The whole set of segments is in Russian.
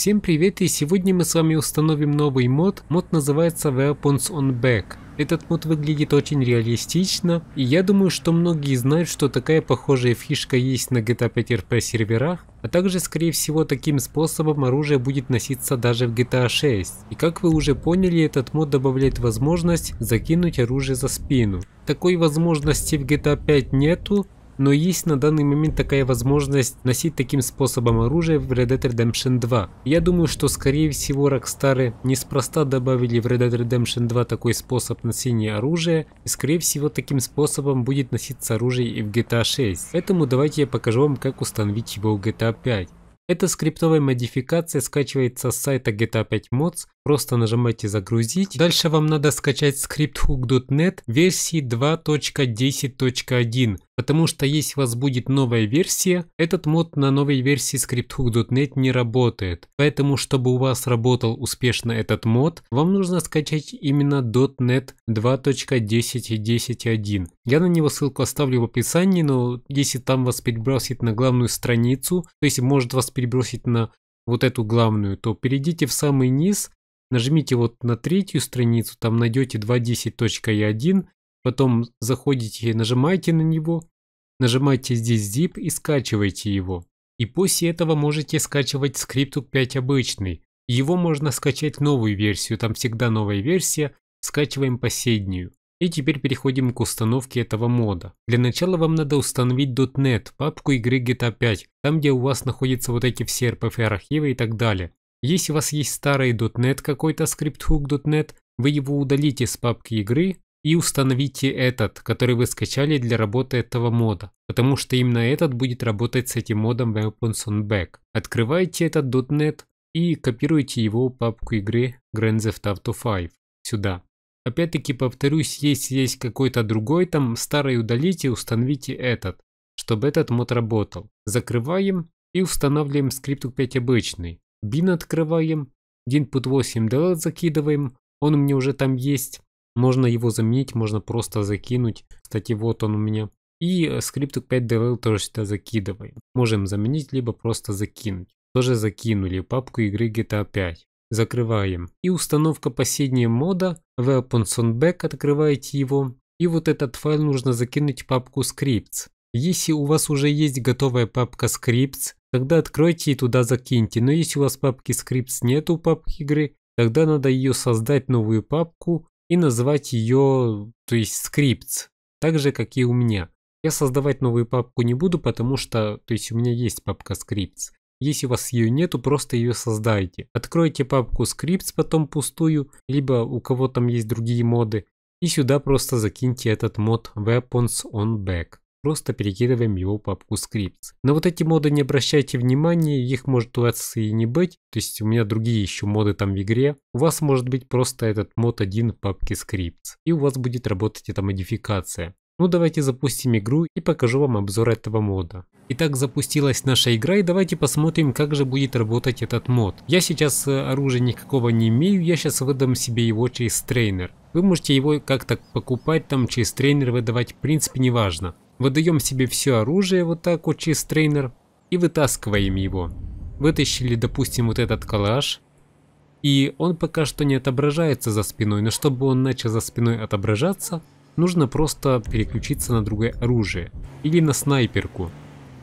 Всем привет и сегодня мы с вами установим новый мод, мод называется Weapons on Back. Этот мод выглядит очень реалистично, и я думаю, что многие знают, что такая похожая фишка есть на GTA 5 RP серверах, а также, скорее всего, таким способом оружие будет носиться даже в GTA 6. И как вы уже поняли, этот мод добавляет возможность закинуть оружие за спину. Такой возможности в GTA 5 нету, но есть на данный момент такая возможность носить таким способом оружие в Red Dead Redemption 2. Я думаю, что скорее всего Рокстары неспроста добавили в Red Dead Redemption 2 такой способ носения оружия, и скорее всего таким способом будет носиться оружие и в GTA 6. Поэтому давайте я покажу вам, как установить его в GTA 5. Эта скриптовая модификация скачивается с сайта GTA 5 Mods, просто нажимайте «Загрузить». Дальше вам надо скачать скрипт hook.net версии 2.10.1. Потому что если у вас будет новая версия, этот мод на новой версии scripthook.net не работает. Поэтому, чтобы у вас работал успешно этот мод, вам нужно скачать именно .NET 2.10.10.1. Я на него ссылку оставлю в описании, но если там вас перебросит на главную страницу, то есть может вас перебросить на вот эту главную, то перейдите в самый низ, нажмите вот на третью страницу, там найдете 2.10.1 Потом заходите и нажимаете на него, нажимаете здесь zip и скачиваете его. И после этого можете скачивать скрипту 5 обычный. Его можно скачать новую версию, там всегда новая версия, скачиваем последнюю. И теперь переходим к установке этого мода. Для начала вам надо установить .NET, папку игры GTA 5, там где у вас находятся вот эти все RPF архивы и так далее. Если у вас есть старый .NET какой-то, .net, вы его удалите с папки игры и установите этот, который вы скачали для работы этого мода, потому что именно этот будет работать с этим модом Weapons on Back. Открывайте этот .NET и копируйте его в папку игры Grand Theft Auto 5 сюда. Опять-таки повторюсь, если есть какой-то другой там, старый удалите установите этот, чтобы этот мод работал. Закрываем и устанавливаем скрипт 5 обычный. Bin открываем, input 8 делать закидываем, он у меня уже там есть. Можно его заменить, можно просто закинуть. Кстати, вот он у меня. И э, скрипт 5 DLL тоже сюда закидываем. Можем заменить, либо просто закинуть. Тоже закинули папку игры GTA 5. Закрываем. И установка последнего мода. Вы Back открываете его. И вот этот файл нужно закинуть в папку scripts. Если у вас уже есть готовая папка scripts, тогда откройте и туда закиньте. Но если у вас папки scripts нету, папки игры, тогда надо ее создать новую папку и называть ее, то есть скрипт, так же, как и у меня. Я создавать новую папку не буду, потому что, то есть у меня есть папка скрипт. Если у вас ее нету, просто ее создайте. Откройте папку скрипт, потом пустую, либо у кого там есть другие моды, и сюда просто закиньте этот мод Weapons on Back просто перекидываем его папку скрипт. На вот эти моды не обращайте внимания, их может у вас и не быть, то есть у меня другие еще моды там в игре. У вас может быть просто этот мод один в папке скрипт, и у вас будет работать эта модификация. Ну давайте запустим игру и покажу вам обзор этого мода. Итак, запустилась наша игра и давайте посмотрим, как же будет работать этот мод. Я сейчас э, оружия никакого не имею, я сейчас выдам себе его через трейнер. Вы можете его как-то покупать там, через тренер выдавать, в принципе, неважно. Выдаем себе все оружие вот так вот через тренер и вытаскиваем его. Вытащили, допустим, вот этот коллаж, И он пока что не отображается за спиной, но чтобы он начал за спиной отображаться, нужно просто переключиться на другое оружие. Или на снайперку.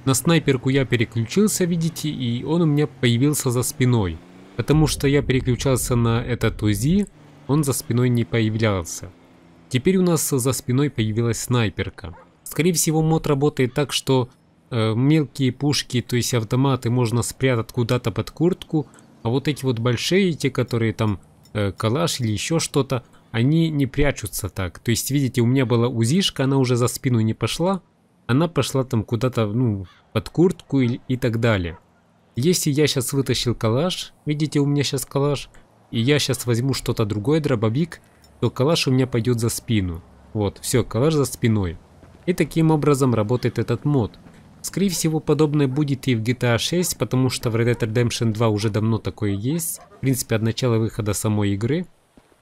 На снайперку я переключился, видите, и он у меня появился за спиной. Потому что я переключался на этот УЗИ, он за спиной не появлялся. Теперь у нас за спиной появилась снайперка. Скорее всего, мод работает так, что э, мелкие пушки, то есть автоматы, можно спрятать куда-то под куртку, а вот эти вот большие, те, которые там э, калаш или еще что-то, они не прячутся так. То есть, видите, у меня была УЗИшка, она уже за спину не пошла, она пошла там куда-то, ну, под куртку и, и так далее. Если я сейчас вытащил калаш, видите, у меня сейчас калаш, и я сейчас возьму что-то другое, дробовик, то калаш у меня пойдет за спину. Вот, все, калаш за спиной. И таким образом работает этот мод. Скорее всего, подобное будет и в GTA 6, потому что в Red Dead Redemption 2 уже давно такое есть. В принципе, от начала выхода самой игры.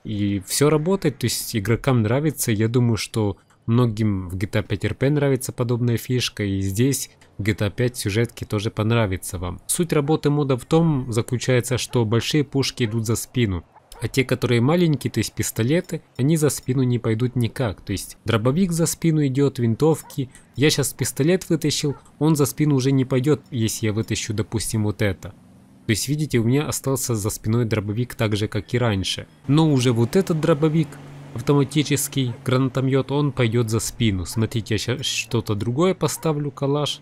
И все работает, то есть игрокам нравится. Я думаю, что Многим в GTA 5 RP нравится подобная фишка, и здесь GTA 5 сюжетки тоже понравится вам. Суть работы мода в том заключается, что большие пушки идут за спину, а те, которые маленькие, то есть пистолеты, они за спину не пойдут никак. То есть дробовик за спину идет, винтовки. Я сейчас пистолет вытащил, он за спину уже не пойдет, если я вытащу, допустим, вот это. То есть, видите, у меня остался за спиной дробовик так же, как и раньше. Но уже вот этот дробовик автоматический гранатомет, он пойдет за спину. Смотрите, я сейчас что-то другое поставлю, калаш.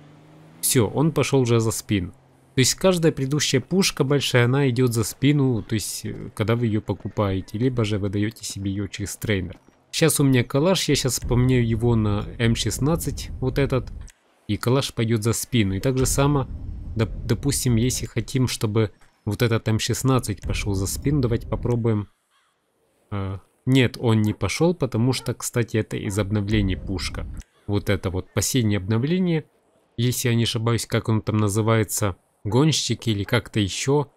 Все, он пошел уже за спину. То есть каждая предыдущая пушка большая, она идет за спину, то есть э, когда вы ее покупаете, либо же вы даете себе ее через трейнер. Сейчас у меня калаш, я сейчас поменяю его на М16, эм вот этот, и калаш пойдет за спину. И так же само, допустим, если хотим, чтобы вот этот М16 эм пошел за спину, давайте попробуем э, нет, он не пошел, потому что, кстати, это из обновлений пушка. Вот это вот последнее обновление, если я не ошибаюсь, как он там называется, гонщики или как-то еще,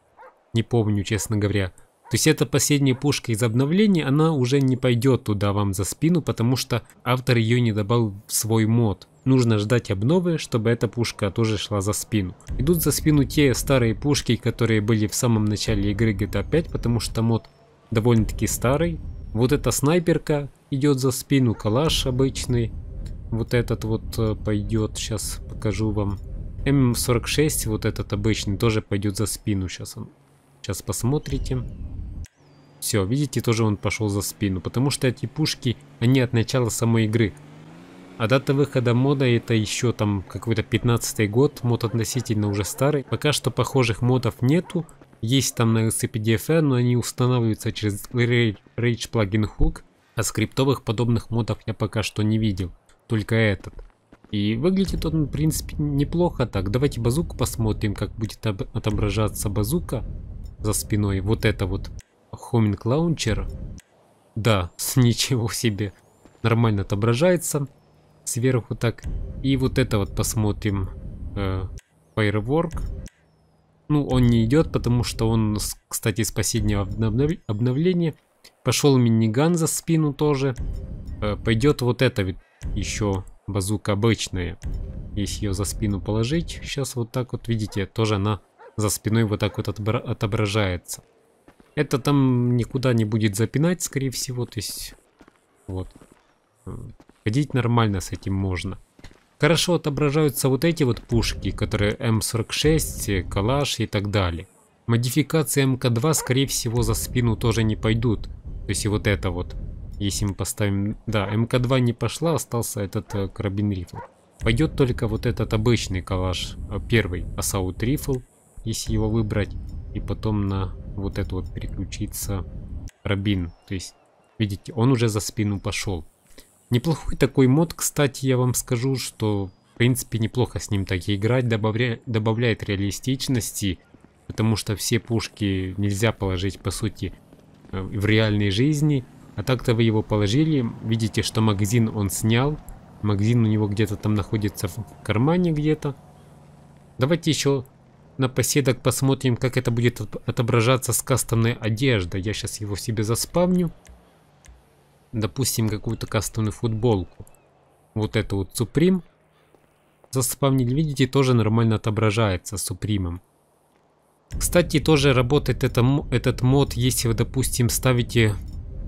не помню, честно говоря. То есть эта последняя пушка из обновления, она уже не пойдет туда вам за спину, потому что автор ее не добавил в свой мод. Нужно ждать обновы, чтобы эта пушка тоже шла за спину. Идут за спину те старые пушки, которые были в самом начале игры GTA 5, потому что мод довольно-таки старый, вот эта снайперка идет за спину, калаш обычный. Вот этот вот э, пойдет, сейчас покажу вам. М46, вот этот обычный, тоже пойдет за спину сейчас он. Сейчас посмотрите. Все, видите, тоже он пошел за спину, потому что эти пушки, они от начала самой игры. А дата выхода мода это еще там какой-то 15 год, мод относительно уже старый. Пока что похожих модов нету, есть там на LCPDFR, но они устанавливаются через Rage Plugin Hook, а скриптовых подобных модов я пока что не видел, только этот. И выглядит он, в принципе, неплохо так. Давайте базуку посмотрим, как будет отображаться базука за спиной. Вот это вот. Хоминг Launcher, Да, ничего себе. Нормально отображается. Сверху так. И вот это вот посмотрим. Э, firework. Ну, он не идет, потому что он, кстати, из последнего обновления. Пошел миниган за спину тоже. Э, Пойдет вот это еще базука обычная. Если ее за спину положить, сейчас вот так вот, видите, тоже она за спиной вот так вот отображается. Это там никуда не будет запинать, скорее всего, то есть вот. Ходить нормально с этим можно. Хорошо отображаются вот эти вот пушки, которые М46, Калаш и так далее. Модификации МК-2, скорее всего, за спину тоже не пойдут. То есть и вот это вот. Если мы поставим... Да, МК-2 не пошла, остался этот э, карабин рифл. Пойдет только вот этот обычный калаш, э, первый ассаут рифл, если его выбрать. И потом на вот это вот переключиться карабин. То есть, видите, он уже за спину пошел. Неплохой такой мод, кстати, я вам скажу, что в принципе неплохо с ним так и играть, добавля... добавляет реалистичности, потому что все пушки нельзя положить по сути э, в реальной жизни, а так-то вы его положили, видите, что магазин он снял, магазин у него где-то там находится в кармане где-то. Давайте еще напоследок посмотрим, как это будет отображаться с кастомной одеждой. Я сейчас его себе заспавню допустим, какую-то кастомную футболку. Вот это вот Supreme. Заспавнили, видите, тоже нормально отображается с Supreme. Кстати, тоже работает это, этот мод, если вы, допустим, ставите,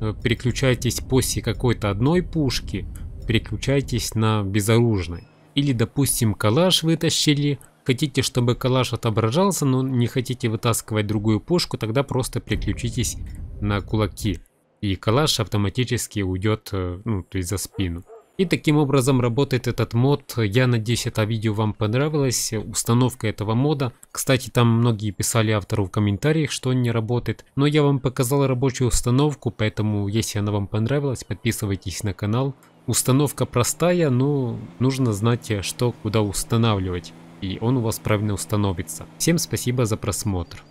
э, переключаетесь после какой-то одной пушки, переключаетесь на безоружной. Или, допустим, калаш вытащили, хотите, чтобы калаш отображался, но не хотите вытаскивать другую пушку, тогда просто переключитесь на кулаки и калаш автоматически уйдет, э, ну, то есть за спину. И таким образом работает этот мод. Я надеюсь, это видео вам понравилось. Установка этого мода. Кстати, там многие писали автору в комментариях, что он не работает. Но я вам показал рабочую установку, поэтому если она вам понравилась, подписывайтесь на канал. Установка простая, но нужно знать, э, что куда устанавливать. И он у вас правильно установится. Всем спасибо за просмотр.